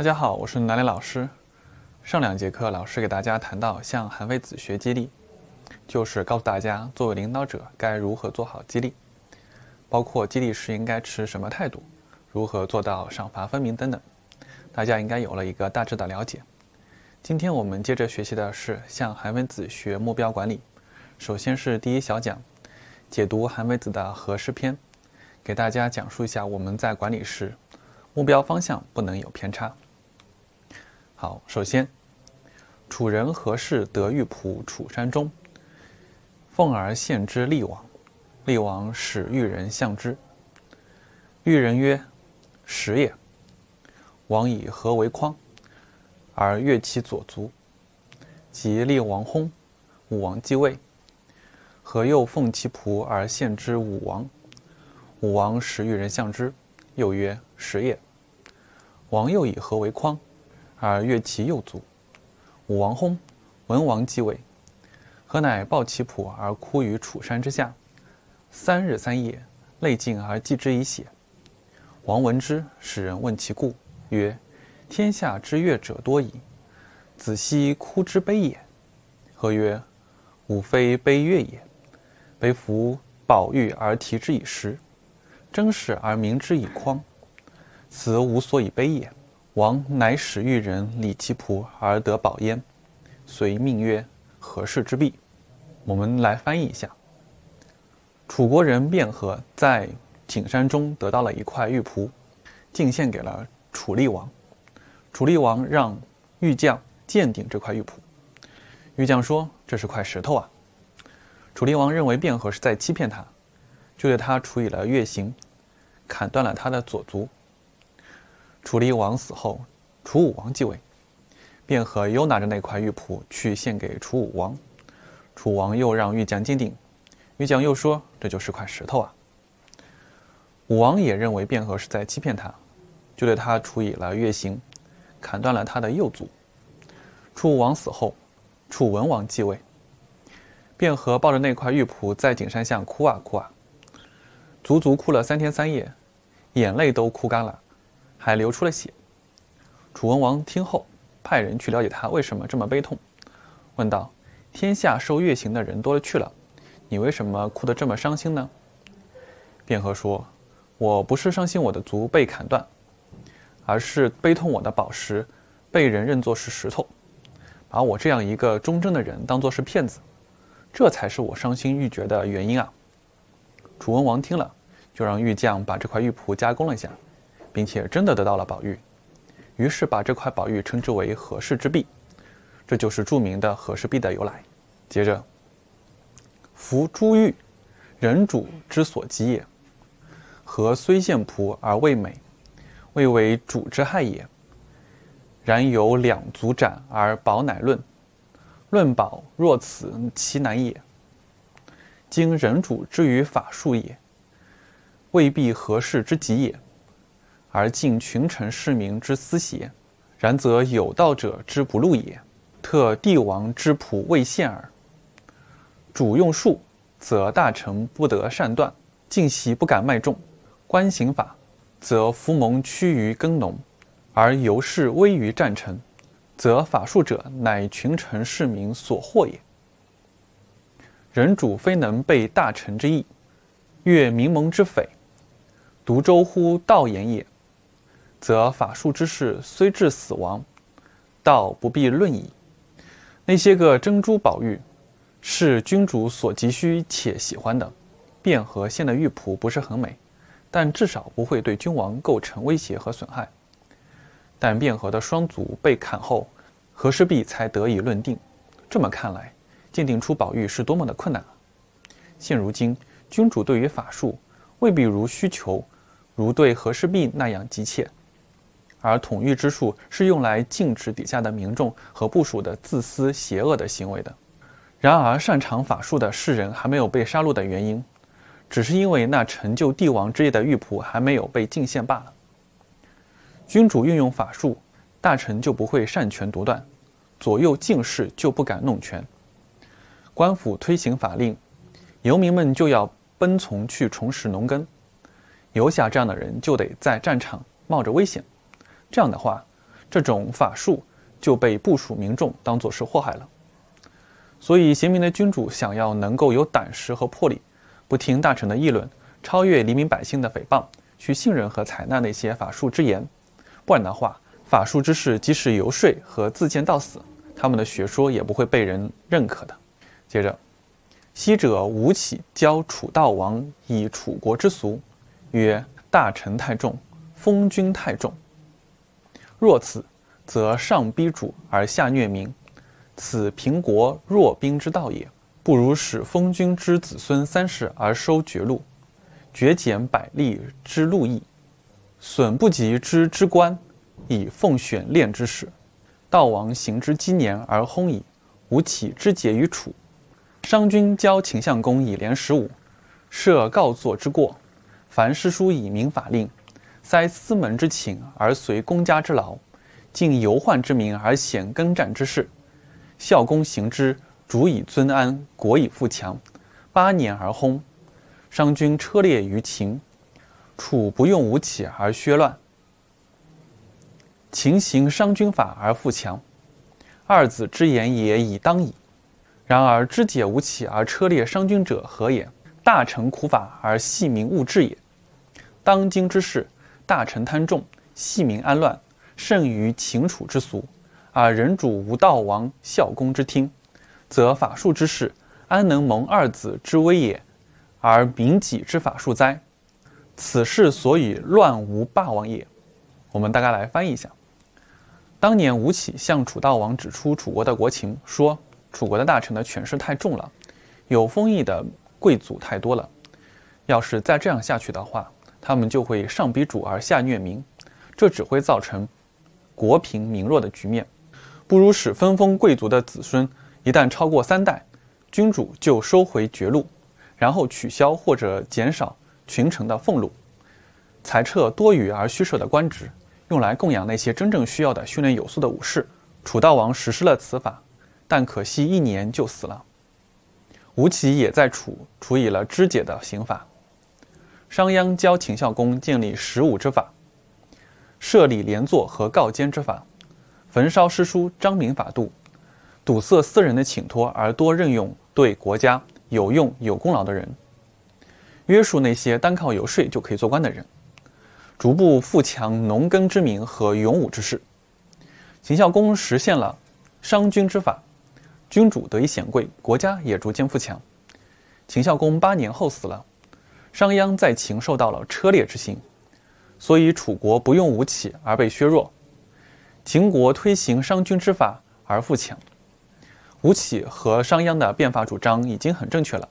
大家好，我是南磊老师。上两节课，老师给大家谈到向韩非子学激励，就是告诉大家作为领导者该如何做好激励，包括激励时应该持什么态度，如何做到赏罚分明等等。大家应该有了一个大致的了解。今天我们接着学习的是向韩非子学目标管理。首先是第一小讲，解读韩非子的《和诗篇》，给大家讲述一下我们在管理时，目标方向不能有偏差。好，首先，楚人何事得玉璞楚山中，奉而献之厉王。厉王使玉人相之。玉人曰：“时也。”王以何为匡？而越其左足。即厉王薨，武王继位，何又奉其璞而献之武王。武王使玉人相之，又曰：“时也。”王又以何为匡？而乐其右足。武王薨，文王继位。何乃抱其朴而哭于楚山之下，三日三夜，泪尽而祭之以血。王闻之，使人问其故，曰：天下之乐者多矣，子奚哭之悲也？何曰：吾非悲乐也，悲夫宝玉而提之以石，珍食而明之以筐，此无所以悲也。王乃使玉人李其璞而得宝焉，遂命曰“和氏之璧”。我们来翻译一下：楚国人卞和在景山中得到了一块玉璞，进献给了楚厉王。楚厉王让玉匠鉴定这块玉璞，玉匠说这是块石头啊。楚厉王认为卞和是在欺骗他，就对他处以了月刑，砍断了他的左足。楚厉王死后，楚武王继位，卞和又拿着那块玉璞去献给楚武王，楚王又让玉匠鉴定，玉匠又说这就是块石头啊。武王也认为卞和是在欺骗他，就对他处以了月刑，砍断了他的右足。楚武王死后，楚文王继位，卞和抱着那块玉璞在景山下哭啊哭啊，足足哭了三天三夜，眼泪都哭干了。还流出了血。楚文王听后，派人去了解他为什么这么悲痛，问道：“天下受月刑的人多了去了，你为什么哭得这么伤心呢？”卞和说：“我不是伤心我的足被砍断，而是悲痛我的宝石被人认作是石头，把我这样一个忠贞的人当作是骗子，这才是我伤心欲绝的原因啊！”楚文王听了，就让玉匠把这块玉璞加工了一下。并且真的得到了宝玉，于是把这块宝玉称之为和氏之璧，这就是著名的和氏璧的由来。接着，夫珠玉，人主之所及也。和虽见仆而未美，未为主之害也。然有两足斩而宝乃论，论宝若此其难也。今人主之于法术也，未必和氏之极也。而尽群臣市民之私邪？然则有道者之不禄也，特帝王之仆未现耳。主用术，则大臣不得善断，尽席不敢卖众；观刑法，则服蒙趋于耕农，而游士危于战臣，则法术者乃群臣市民所惑也。人主非能被大臣之意，越民盟之匪，独周乎道言也。则法术之事虽至死亡，倒不必论矣。那些个珍珠宝玉，是君主所急需且喜欢的，卞和献的玉璞不是很美，但至少不会对君王构成威胁和损害。但卞和的双足被砍后，和氏璧才得以论定。这么看来，鉴定出宝玉是多么的困难啊！现如今，君主对于法术，未必如需求，如对和氏璧那样急切。而统御之术是用来禁止底下的民众和部属的自私、邪恶的行为的。然而，擅长法术的士人还没有被杀戮的原因，只是因为那成就帝王之业的玉璞还没有被进献罢了。君主运用法术，大臣就不会擅权独断；左右近士就不敢弄权；官府推行法令，游民们就要奔从去重拾农耕；游侠这样的人就得在战场冒着危险。这样的话，这种法术就被部署民众当作是祸害了。所以，贤明的君主想要能够有胆识和魄力，不听大臣的议论，超越黎民百姓的诽谤，去信任和采纳那些法术之言。不然的话，法术之士即使游说和自荐到死，他们的学说也不会被人认可的。接着，昔者吴起教楚悼王以楚国之俗，曰：“大臣太重，封君太重。”若此，则上逼主而下虐民，此平国弱兵之道也。不如使封君之子孙三世而收爵禄，绝减百利之路矣，损不及之之官，以奉选练之士。道王行之，积年而薨矣。吾岂之节于楚，商君教秦相公以连十五，设告坐之过。凡诗书以明法令。灾司门之请，而随公家之劳；尽游宦之名，而显耕战之事。孝公行之，主以尊安，国以富强。八年而薨。商君车裂于秦。楚不用吴起而削乱。秦行商君法而富强。二子之言也，已当矣。然而知解吴起而车裂商君者何也？大臣苦法而系民误治也。当今之事。大臣贪重，系民安乱，甚于秦楚之俗。而人主吴道王孝公之听，则法术之事安能蒙二子之威也？而民己之法术哉？此事所以乱无霸王也。我们大概来翻译一下：当年吴起向楚悼王指出楚国的国情，说楚国的大臣的权势太重了，有封邑的贵族太多了。要是再这样下去的话，他们就会上逼主而下虐民，这只会造成国贫民弱的局面。不如使分封贵族的子孙一旦超过三代，君主就收回爵禄，然后取消或者减少群臣的俸禄，裁撤多余而虚设的官职，用来供养那些真正需要的训练有素的武士。楚悼王实施了此法，但可惜一年就死了。吴起也在楚，处以了肢解的刑罚。商鞅教秦孝公建立十五之法，设立连坐和告奸之法，焚烧诗书，彰明法度，堵塞私人的请托，而多任用对国家有用有功劳的人，约束那些单靠游说就可以做官的人，逐步富强农耕之民和勇武之士。秦孝公实现了商君之法，君主得以显贵，国家也逐渐富强。秦孝公八年后死了。商鞅在秦受到了车裂之刑，所以楚国不用吴起而被削弱，秦国推行商君之法而富强。吴起和商鞅的变法主张已经很正确了，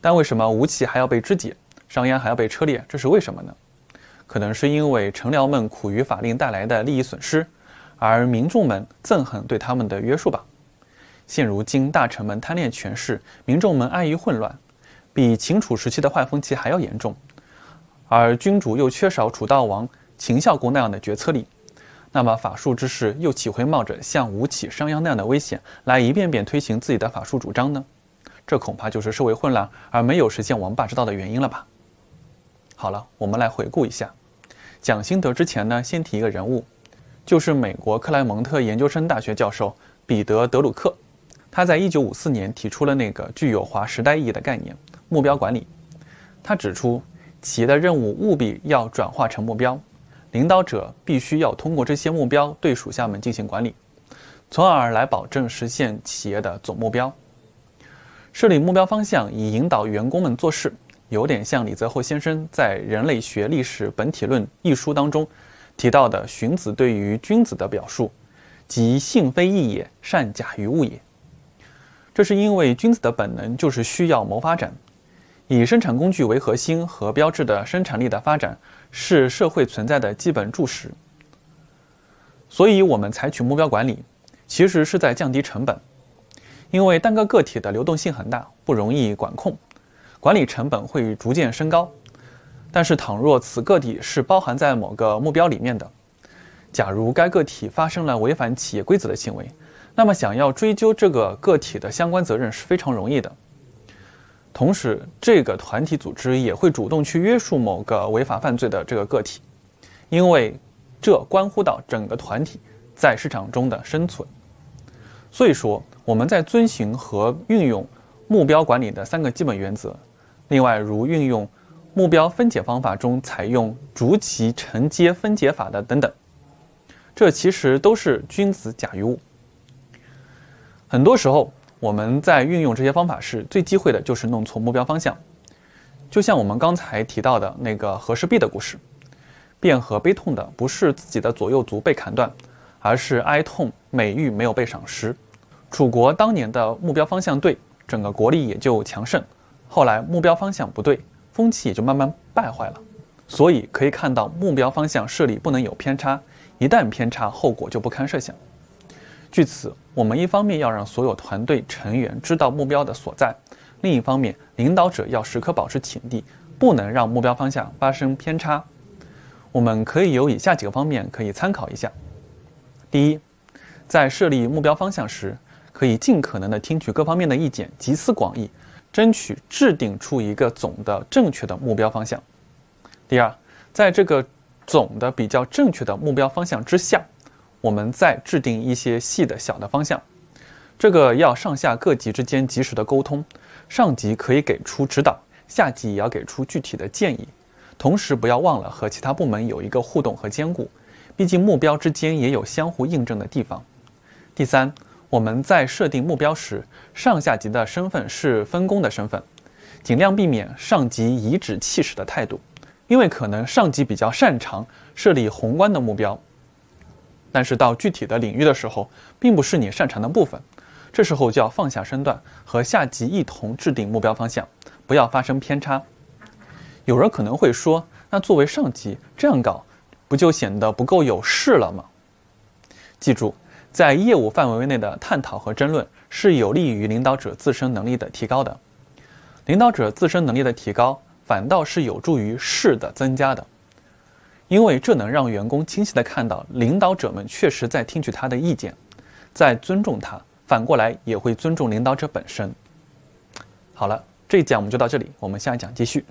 但为什么吴起还要被肢解，商鞅还要被车裂？这是为什么呢？可能是因为臣僚们苦于法令带来的利益损失，而民众们憎恨对他们的约束吧。现如今，大臣们贪恋权势，民众们安于混乱。比秦楚时期的坏风气还要严重，而君主又缺少楚悼王、秦孝公那样的决策力，那么法术之士又岂会冒着像吴起、商鞅那样的危险，来一遍遍推行自己的法术主张呢？这恐怕就是社会混乱而没有实现王霸之道的原因了吧。好了，我们来回顾一下。讲心得之前呢，先提一个人物，就是美国克莱蒙特研究生大学教授彼得·德鲁克，他在1954年提出了那个具有划时代意义的概念。目标管理，他指出，企业的任务务必要转化成目标，领导者必须要通过这些目标对属下们进行管理，从而来保证实现企业的总目标。设立目标方向以引导员工们做事，有点像李泽厚先生在《人类学历史本体论》一书当中提到的荀子对于君子的表述：“，即性非义也，善假于物也。”这是因为君子的本能就是需要谋发展。以生产工具为核心和标志的生产力的发展是社会存在的基本柱石。所以，我们采取目标管理，其实是在降低成本。因为单个个体的流动性很大，不容易管控，管理成本会逐渐升高。但是，倘若此个体是包含在某个目标里面的，假如该个体发生了违反企业规则的行为，那么想要追究这个个体的相关责任是非常容易的。同时，这个团体组织也会主动去约束某个违法犯罪的这个个体，因为这关乎到整个团体在市场中的生存。所以说，我们在遵循和运用目标管理的三个基本原则，另外如运用目标分解方法中采用逐级承接分解法的等等，这其实都是君子假于物。很多时候。我们在运用这些方法时，最忌讳的就是弄错目标方向。就像我们刚才提到的那个和氏璧的故事，卞和悲痛的不是自己的左右足被砍断，而是哀痛美玉没有被赏识。楚国当年的目标方向对，整个国力也就强盛；后来目标方向不对，风气也就慢慢败坏了。所以可以看到，目标方向设立不能有偏差，一旦偏差，后果就不堪设想。据此。我们一方面要让所有团队成员知道目标的所在，另一方面领导者要时刻保持警惕，不能让目标方向发生偏差。我们可以有以下几个方面可以参考一下：第一，在设立目标方向时，可以尽可能的听取各方面的意见，集思广益，争取制定出一个总的正确的目标方向。第二，在这个总的比较正确的目标方向之下。我们再制定一些细的小的方向，这个要上下各级之间及时的沟通，上级可以给出指导，下级也要给出具体的建议，同时不要忘了和其他部门有一个互动和兼顾，毕竟目标之间也有相互印证的地方。第三，我们在设定目标时，上下级的身份是分工的身份，尽量避免上级颐指气使的态度，因为可能上级比较擅长设立宏观的目标。但是到具体的领域的时候，并不是你擅长的部分，这时候就要放下身段，和下级一同制定目标方向，不要发生偏差。有人可能会说，那作为上级这样搞，不就显得不够有势了吗？记住，在业务范围内的探讨和争论是有利于领导者自身能力的提高的，领导者自身能力的提高反倒是有助于势的增加的。因为这能让员工清晰地看到，领导者们确实在听取他的意见，在尊重他，反过来也会尊重领导者本身。好了，这一讲我们就到这里，我们下一讲继续。